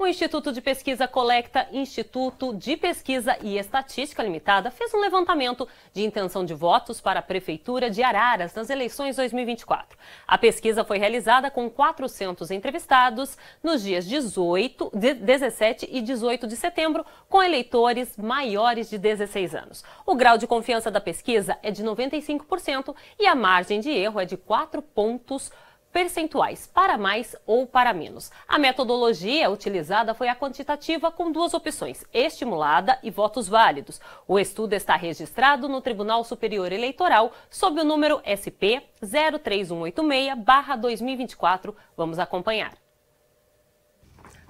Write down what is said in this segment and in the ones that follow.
O Instituto de Pesquisa Colecta, Instituto de Pesquisa e Estatística Limitada, fez um levantamento de intenção de votos para a Prefeitura de Araras nas eleições 2024. A pesquisa foi realizada com 400 entrevistados nos dias 18, 17 e 18 de setembro, com eleitores maiores de 16 anos. O grau de confiança da pesquisa é de 95% e a margem de erro é de 4 pontos percentuais, para mais ou para menos. A metodologia utilizada foi a quantitativa com duas opções, estimulada e votos válidos. O estudo está registrado no Tribunal Superior Eleitoral sob o número SP 03186-2024. Vamos acompanhar.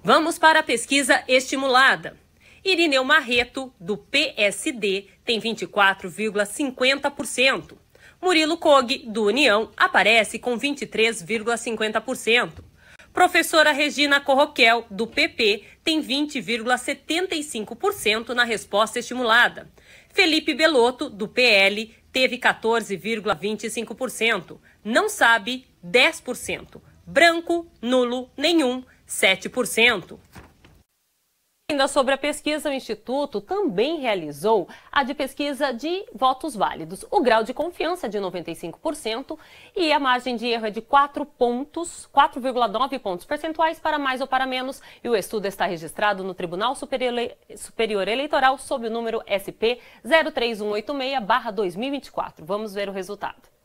Vamos para a pesquisa estimulada. Irineu Marreto, do PSD, tem 24,50%. Murilo Kog, do União, aparece com 23,50%. Professora Regina Corroquel, do PP, tem 20,75% na resposta estimulada. Felipe Belotto, do PL, teve 14,25%. Não sabe, 10%. Branco, nulo, nenhum, 7%. Ainda sobre a pesquisa, o Instituto também realizou a de pesquisa de votos válidos. O grau de confiança é de 95% e a margem de erro é de 4 pontos, 4,9 pontos percentuais para mais ou para menos. E o estudo está registrado no Tribunal Superior Eleitoral sob o número SP 03186-2024. Vamos ver o resultado.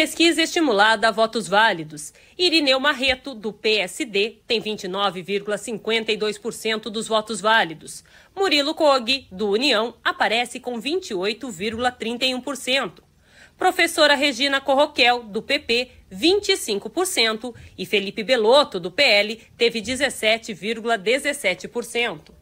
Pesquisa estimulada a votos válidos. Irineu Marreto, do PSD, tem 29,52% dos votos válidos. Murilo Kog, do União, aparece com 28,31%. Professora Regina Corroquel, do PP, 25%. E Felipe Belotto, do PL, teve 17,17%. ,17%.